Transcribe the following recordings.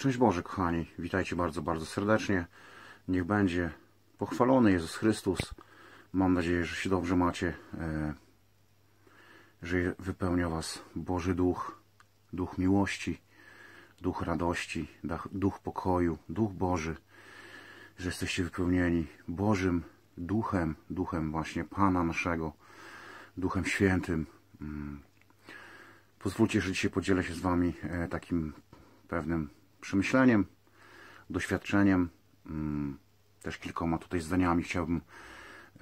Szczęść Boże, kochani, witajcie bardzo, bardzo serdecznie. Niech będzie pochwalony Jezus Chrystus. Mam nadzieję, że się dobrze macie, e, że wypełnia Was Boży Duch, Duch miłości, Duch radości, Duch pokoju, Duch Boży, że jesteście wypełnieni Bożym Duchem, Duchem właśnie Pana naszego, Duchem Świętym. Mm. Pozwólcie, że dzisiaj podzielę się z Wami e, takim pewnym przemyśleniem, doświadczeniem, mm, też kilkoma tutaj zdaniami chciałbym,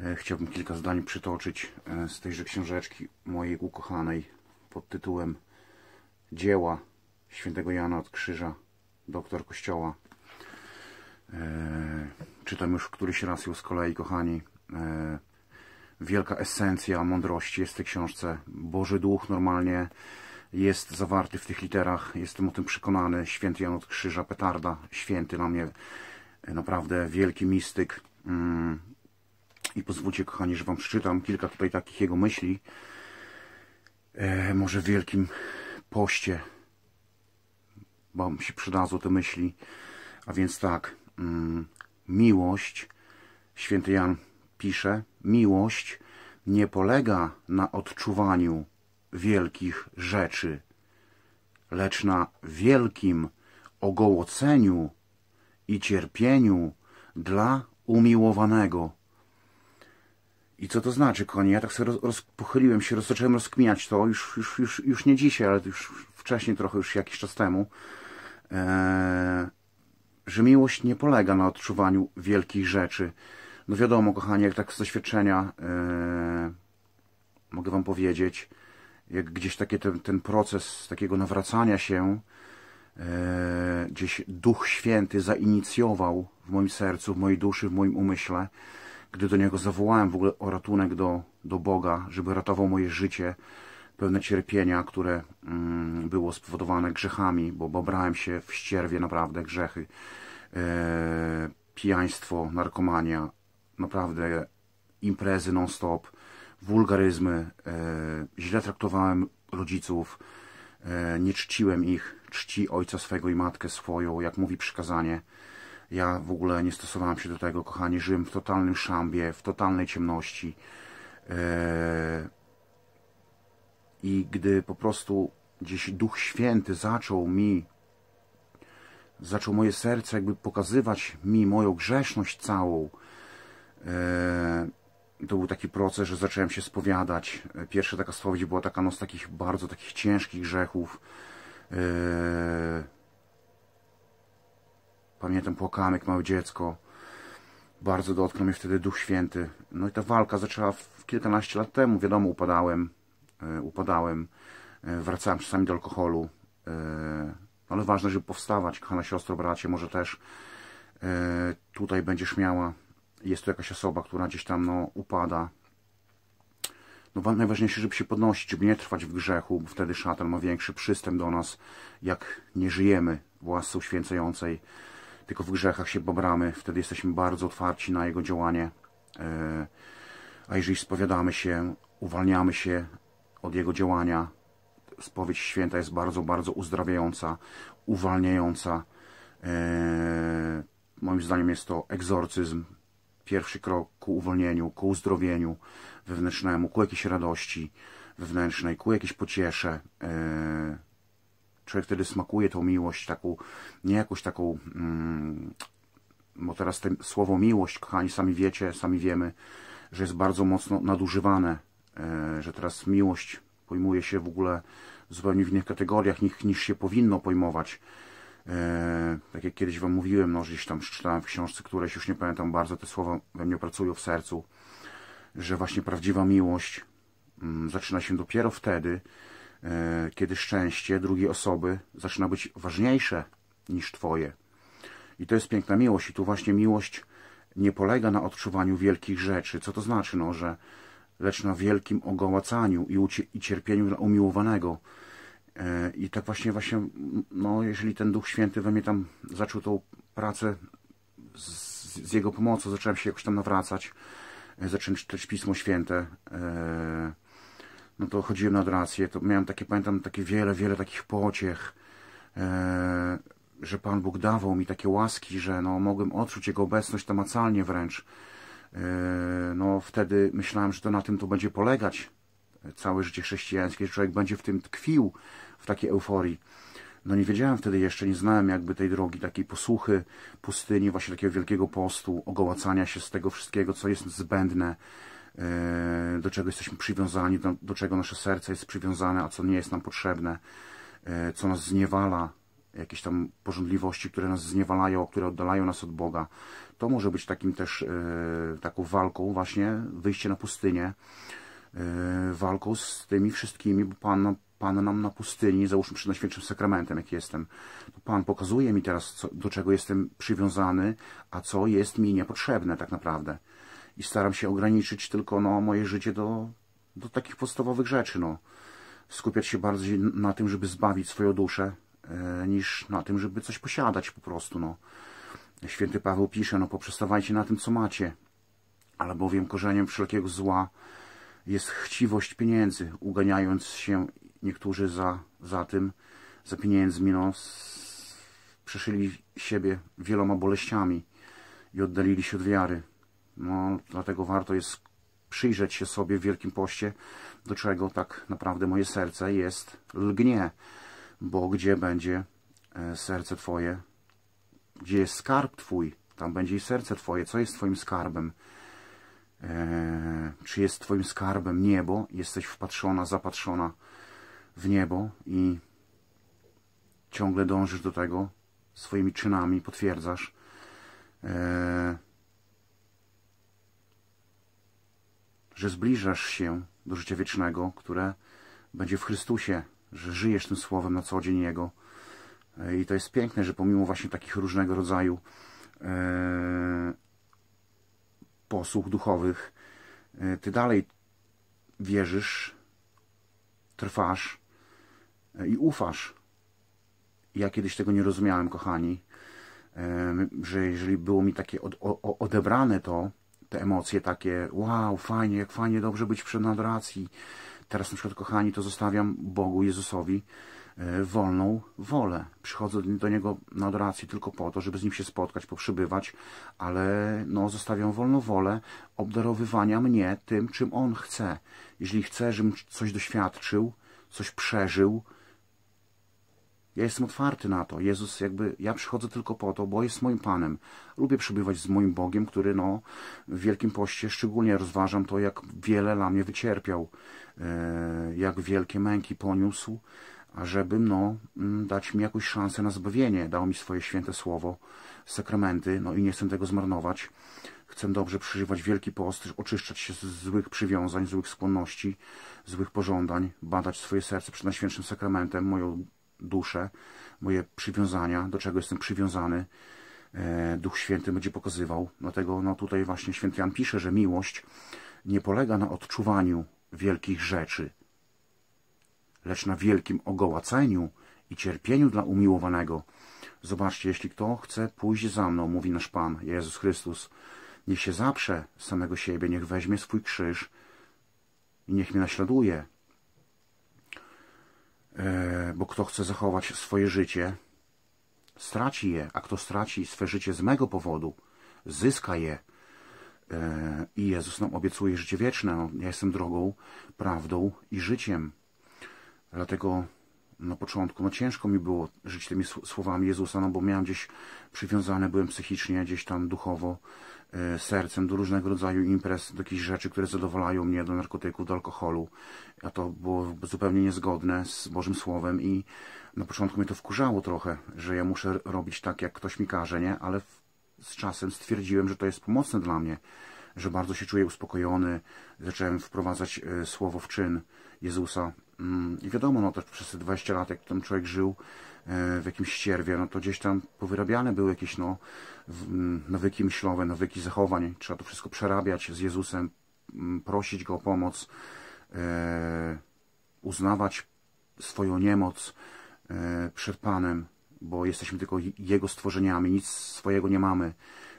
e, chciałbym kilka zdań przytoczyć e, z tejże książeczki mojej ukochanej pod tytułem Dzieła świętego Jana od Krzyża, doktor Kościoła. E, czytam już któryś raz ją z kolei, kochani. Wielka esencja mądrości jest w tej książce. Boży Duch normalnie jest zawarty w tych literach. Jestem o tym przekonany. Święty Jan od Krzyża, petarda, święty dla mnie, e, naprawdę wielki mistyk. Mm. I pozwólcie, kochani, że Wam przeczytam kilka tutaj takich jego myśli. E, może w wielkim poście Wam się przydadzą te myśli. A więc tak, mm, miłość, święty Jan pisze, miłość nie polega na odczuwaniu wielkich rzeczy, lecz na wielkim ogołoceniu i cierpieniu dla umiłowanego. I co to znaczy, konie? Ja tak sobie roz, roz, pochyliłem się, zacząłem rozkminiać to, już, już, już, już nie dzisiaj, ale już wcześniej trochę, już jakiś czas temu, e, że miłość nie polega na odczuwaniu wielkich rzeczy. No wiadomo, kochani, jak tak z doświadczenia e, mogę wam powiedzieć, jak gdzieś taki ten, ten proces takiego nawracania się e, gdzieś Duch Święty zainicjował w moim sercu, w mojej duszy, w moim umyśle, gdy do Niego zawołałem w ogóle o ratunek do, do Boga, żeby ratował moje życie, pełne cierpienia, które mm, było spowodowane grzechami, bo, bo brałem się w ścierwie naprawdę grzechy, e, pijaństwo, narkomania, naprawdę imprezy non-stop, wulgaryzmy, e, źle traktowałem rodziców, e, nie czciłem ich, czci ojca swego i matkę swoją, jak mówi przykazanie. Ja w ogóle nie stosowałem się do tego, kochani. Żyłem w totalnym szambie, w totalnej ciemności. E, I gdy po prostu gdzieś Duch Święty zaczął mi, zaczął moje serce jakby pokazywać mi moją grzeszność całą, to był taki proces, że zacząłem się spowiadać. Pierwsza taka spowiedź była taka no, z takich bardzo takich ciężkich grzechów. Yy, pamiętam, płakałem jak małe dziecko. Bardzo dotknął mnie wtedy Duch Święty. No i ta walka zaczęła kilkanaście lat temu. Wiadomo, upadałem. Yy, upadałem. Yy, wracałem czasami do alkoholu. Ale ważne, żeby powstawać, kochana siostro, bracie, może też tutaj będziesz miała jest to jakaś osoba, która gdzieś tam no, upada. No, najważniejsze, żeby się podnosić, żeby nie trwać w grzechu, bo wtedy szatan ma większy przystęp do nas, jak nie żyjemy w łasce uświęcającej, tylko w grzechach się pobramy, wtedy jesteśmy bardzo otwarci na jego działanie. E, a jeżeli spowiadamy się, uwalniamy się od jego działania, spowiedź święta jest bardzo, bardzo uzdrawiająca, uwalniająca. E, moim zdaniem jest to egzorcyzm, pierwszy krok ku uwolnieniu, ku uzdrowieniu wewnętrznemu, ku jakiejś radości wewnętrznej, ku jakiejś pociesze. E, człowiek wtedy smakuje tą miłość, taką, nie jakąś taką, mm, bo teraz słowo miłość, kochani, sami wiecie, sami wiemy, że jest bardzo mocno nadużywane, e, że teraz miłość pojmuje się w ogóle zupełnie w innych kategoriach niż się powinno pojmować. E, tak jak kiedyś Wam mówiłem, no, gdzieś tam czytałem w książce któreś, już nie pamiętam bardzo, te słowa we mnie pracują w sercu, że właśnie prawdziwa miłość mm, zaczyna się dopiero wtedy, e, kiedy szczęście drugiej osoby zaczyna być ważniejsze niż Twoje. I to jest piękna miłość. I tu właśnie miłość nie polega na odczuwaniu wielkich rzeczy. Co to znaczy? No, że lecz na wielkim ogołacaniu i, i cierpieniu dla umiłowanego. E, I tak właśnie, właśnie, no jeżeli ten Duch Święty we mnie tam zaczął tą pracę z, z Jego pomocą, zacząłem się jakoś tam nawracać, e, zacząłem czytać Pismo Święte, e, no to chodziłem na adorację, to miałem takie, pamiętam, takie wiele, wiele takich pociech, że Pan Bóg dawał mi takie łaski, że no, mogłem odczuć Jego obecność namacalnie wręcz. No wtedy myślałem, że to na tym to będzie polegać całe życie chrześcijańskie, że człowiek będzie w tym tkwił, w takiej euforii. No nie wiedziałem wtedy jeszcze, nie znałem jakby tej drogi, takiej posłuchy, pustyni, właśnie takiego wielkiego postu, ogołacania się z tego wszystkiego, co jest zbędne, e, do czego jesteśmy przywiązani, do, do czego nasze serce jest przywiązane, a co nie jest nam potrzebne, e, co nas zniewala, jakieś tam porządliwości, które nas zniewalają, które oddalają nas od Boga. To może być takim też e, taką walką właśnie, wyjście na pustynię, walką z tymi wszystkimi, bo Pan nam Pan nam na pustyni, załóżmy przed Najświętszym Sakramentem, jak jestem, to Pan pokazuje mi teraz, co, do czego jestem przywiązany, a co jest mi niepotrzebne tak naprawdę. I staram się ograniczyć tylko no, moje życie do, do takich podstawowych rzeczy. No. Skupiać się bardziej na tym, żeby zbawić swoją duszę, e, niż na tym, żeby coś posiadać po prostu. No. Święty Paweł pisze, no poprzestawajcie na tym, co macie, albowiem korzeniem wszelkiego zła jest chciwość pieniędzy, uganiając się niektórzy za, za tym, za pieniędzmi, no, przeszyli siebie wieloma boleściami i oddalili się od wiary. No, dlatego warto jest przyjrzeć się sobie w Wielkim Poście, do czego tak naprawdę moje serce jest lgnie, bo gdzie będzie e, serce Twoje, gdzie jest skarb Twój, tam będzie i serce Twoje. Co jest Twoim skarbem? Eee, czy jest Twoim skarbem niebo? Jesteś wpatrzona, zapatrzona w niebo i ciągle dążysz do tego, swoimi czynami potwierdzasz. E, że zbliżasz się do życia wiecznego, które będzie w Chrystusie, że żyjesz tym Słowem na co dzień Jego. E, I to jest piękne, że pomimo właśnie takich różnego rodzaju e, posług duchowych, Ty dalej wierzysz, trwasz, i ufasz. Ja kiedyś tego nie rozumiałem, kochani, że jeżeli było mi takie odebrane to, te emocje takie, wow, fajnie, jak fajnie, dobrze być przy adoracji. Teraz na przykład, kochani, to zostawiam Bogu, Jezusowi e, wolną wolę. Przychodzę do Niego na adorację tylko po to, żeby z Nim się spotkać, poprzybywać, ale no, zostawiam wolną wolę obdarowywania mnie tym, czym On chce. Jeżeli chce, żebym coś doświadczył, coś przeżył, ja jestem otwarty na to. Jezus jakby, ja przychodzę tylko po to, bo jest moim Panem. Lubię przebywać z moim Bogiem, który no, w Wielkim Poście szczególnie rozważam to, jak wiele dla mnie wycierpiał, e, jak wielkie męki poniósł, ażeby no, mm, dać mi jakąś szansę na zbawienie. Dał mi swoje święte słowo, sakramenty, no i nie chcę tego zmarnować. Chcę dobrze przeżywać Wielki Post, oczyszczać się z złych przywiązań, złych skłonności, złych pożądań, badać swoje serce przed Najświętszym Sakramentem, moją duszę, moje przywiązania, do czego jestem przywiązany. E, Duch Święty będzie pokazywał. Dlatego no, tutaj właśnie święty Jan pisze, że miłość nie polega na odczuwaniu wielkich rzeczy, lecz na wielkim ogołaceniu i cierpieniu dla umiłowanego. Zobaczcie, jeśli kto chce pójść za mną, mówi nasz Pan Jezus Chrystus, niech się zaprze samego siebie, niech weźmie swój krzyż i niech mnie naśladuje. E, bo kto chce zachować swoje życie, straci je, a kto straci swe życie z mego powodu, zyska je. E, I Jezus nam obiecuje życie wieczne. No, ja jestem drogą, prawdą i życiem. Dlatego na początku, no ciężko mi było żyć tymi słowami Jezusa, no bo miałem gdzieś przywiązane, byłem psychicznie, gdzieś tam duchowo Y, sercem do różnego rodzaju imprez, do jakichś rzeczy, które zadowalają mnie, do narkotyków, do alkoholu. A to było zupełnie niezgodne z Bożym Słowem i na początku mnie to wkurzało trochę, że ja muszę robić tak, jak ktoś mi każe, nie? Ale z czasem stwierdziłem, że to jest pomocne dla mnie, że bardzo się czuję uspokojony. Zacząłem wprowadzać y, słowo w czyn Jezusa Mm, I wiadomo, no to przez te 20 lat, jak ten człowiek żył e, w jakimś ścierwie, no to gdzieś tam powyrabiane były jakieś no, mm, nawyki myślowe, nawyki zachowań. Trzeba to wszystko przerabiać z Jezusem, mm, prosić Go o pomoc, e, uznawać swoją niemoc e, przed Panem, bo jesteśmy tylko Jego stworzeniami, nic swojego nie mamy.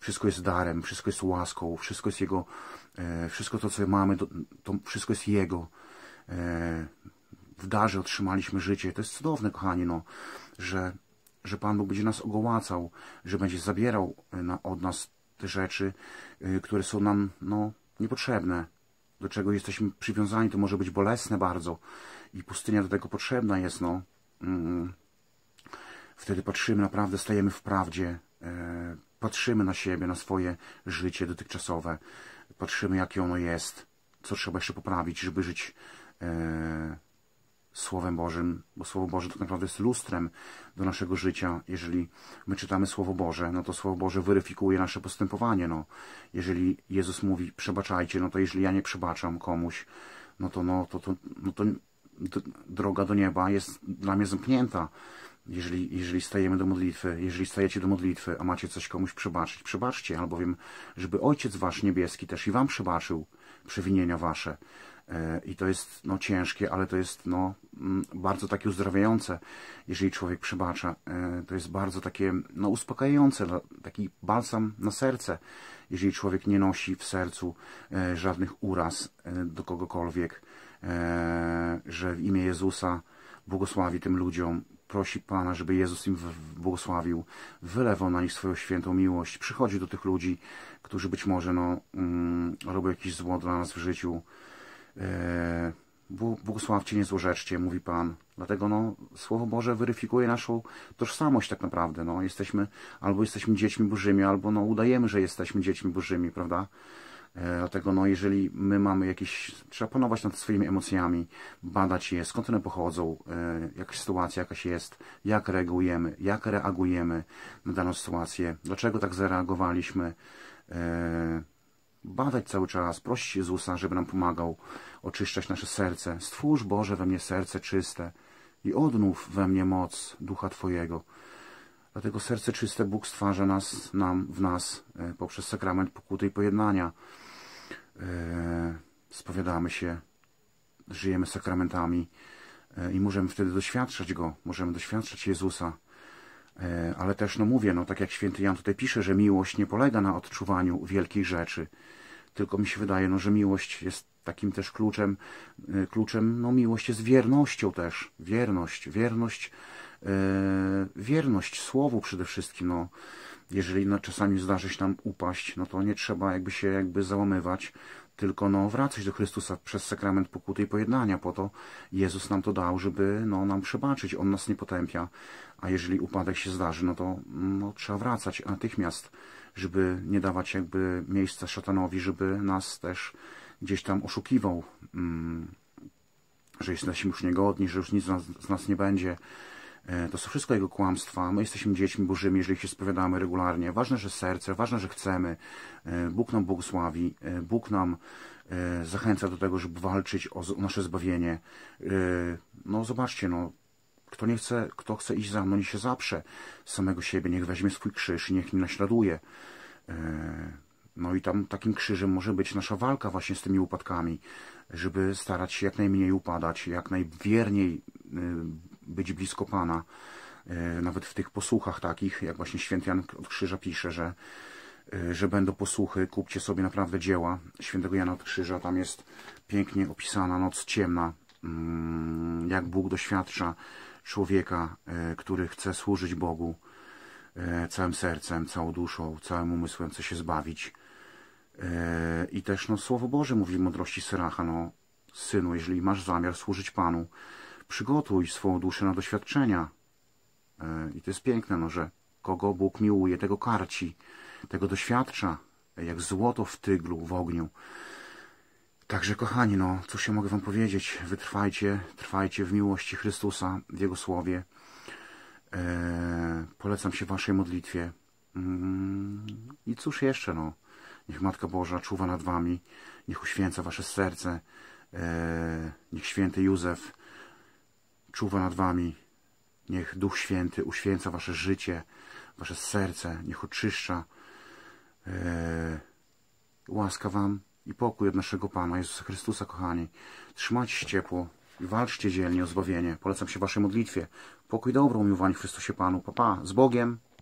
Wszystko jest darem, wszystko jest łaską, wszystko jest Jego, wszystko to, co mamy, to, wszystko jest Jego w darze otrzymaliśmy życie. To jest cudowne, kochani, no, że, że Pan Bóg będzie nas ogołacał, że będzie zabierał e, na, od nas te rzeczy, e, które są nam no, niepotrzebne, do czego jesteśmy przywiązani. To może być bolesne bardzo i pustynia do tego potrzebna jest. No. Mm. Wtedy patrzymy, naprawdę stajemy w prawdzie, y, patrzymy na siebie, na swoje życie dotychczasowe, patrzymy, jakie ono jest, co trzeba jeszcze poprawić, żeby żyć. Słowem Bożym, bo Słowo Boże to tak naprawdę jest lustrem do naszego życia. Jeżeli my czytamy Słowo Boże, no to Słowo Boże weryfikuje nasze postępowanie. No. Jeżeli Jezus mówi przebaczajcie, no to jeżeli ja nie przebaczam komuś, no to, no, to, to, no to droga do nieba jest dla mnie zamknięta. Jeżeli, jeżeli stajemy do modlitwy, jeżeli stajecie do modlitwy, a macie coś komuś przebaczyć, przebaczcie, albowiem, żeby Ojciec Wasz Niebieski też i Wam przebaczył przewinienia wasze. E, I to jest no, ciężkie, ale to jest no, mm, bardzo takie uzdrawiające, jeżeli człowiek przebacza. E, to jest bardzo takie no, uspokajające, no, taki balsam na serce, jeżeli człowiek nie nosi w sercu e, żadnych uraz do kogokolwiek, że w imię Jezusa błogosławi tym ludziom, prosi Pana, żeby Jezus im błogosławił, wylewał na nich swoją świętą miłość, przychodzi do tych ludzi, którzy być może no, mm, robią jakieś zło dla nas w życiu. E, błogosławcie, nie złorzeczcie, mówi Pan. Dlatego no, Słowo Boże weryfikuje naszą tożsamość tak naprawdę. No, jesteśmy, albo jesteśmy dziećmi bożymi, albo no, udajemy, że jesteśmy dziećmi bożymi, prawda? E, dlatego no, jeżeli my mamy jakieś, trzeba panować nad swoimi emocjami, badać je, skąd one pochodzą, e, jakaś sytuacja jakaś jest, jak reagujemy, jak reagujemy na daną sytuację, dlaczego tak zareagowaliśmy, e, badać cały czas, prosić Jezusa, żeby nam pomagał oczyszczać nasze serce. Stwórz Boże we mnie serce czyste i odnów we mnie moc Ducha Twojego. Dlatego serce czyste Bóg stwarza nas, nam, w nas e, poprzez sakrament pokuty i pojednania. E, spowiadamy się, żyjemy sakramentami e, i możemy wtedy doświadczać Go, możemy doświadczać Jezusa. Ale też, no mówię, no tak jak święty Jan tutaj pisze, że miłość nie polega na odczuwaniu wielkich rzeczy, tylko mi się wydaje, no, że miłość jest takim też kluczem, kluczem, no miłość jest wiernością też, wierność, wierność E, wierność słowu przede wszystkim. No, jeżeli no, czasami zdarzy się nam upaść, no to nie trzeba jakby się jakby załamywać, tylko no, wracać do Chrystusa przez sakrament pokuty i pojednania. Po to Jezus nam to dał, żeby no, nam przebaczyć. On nas nie potępia, a jeżeli upadek się zdarzy, no to no, trzeba wracać natychmiast, żeby nie dawać jakby miejsca szatanowi, żeby nas też gdzieś tam oszukiwał, mm, że jesteśmy już niegodni, że już nic z nas, z nas nie będzie, E, to są wszystko jego kłamstwa. My jesteśmy dziećmi bożymi, jeżeli się spowiadamy regularnie. Ważne, że serce, ważne, że chcemy. E, Bóg nam błogosławi. E, Bóg nam zachęca do tego, żeby walczyć o nasze zbawienie. No zobaczcie, no, kto nie chce, kto chce iść za mną, niech się zaprze samego siebie, niech weźmie swój krzyż i niech nim naśladuje. No i tam takim krzyżem może być nasza walka właśnie z tymi upadkami, żeby starać się jak najmniej upadać, jak najwierniej y, być blisko Pana. E, nawet w tych posłuchach takich, jak właśnie święty Jan od Krzyża pisze, że, e, że będą posłuchy, kupcie sobie naprawdę dzieła świętego Jana od Krzyża. Tam jest pięknie opisana noc ciemna, mm, jak Bóg doświadcza człowieka, e, który chce służyć Bogu całym sercem, całą duszą, całym umysłem, chce się zbawić. I też no, Słowo Boże mówi w mądrości Syracha, no, synu, jeżeli masz zamiar służyć Panu, przygotuj swoją duszę na doświadczenia. E, I to jest piękne, no, że kogo Bóg miłuje, tego karci, tego doświadcza, jak złoto w tyglu, w ogniu. Także kochani, no cóż ja mogę wam powiedzieć, wytrwajcie, trwajcie w miłości Chrystusa, w Jego Słowie. Eee, polecam się waszej modlitwie. Mm, I cóż jeszcze, no. Niech Matka Boża czuwa nad wami, niech uświęca wasze serce, eee, niech święty Józef czuwa nad wami. Niech Duch Święty uświęca wasze życie, wasze serce, niech oczyszcza. Eee, łaska wam i pokój od naszego Pana Jezusa Chrystusa, kochani. Trzymajcie się ciepło i walczcie dzielnie o zbawienie. Polecam się waszej modlitwie. Pokój dobro umiłowani w Chrystusie Panu. Papa, pa. z Bogiem.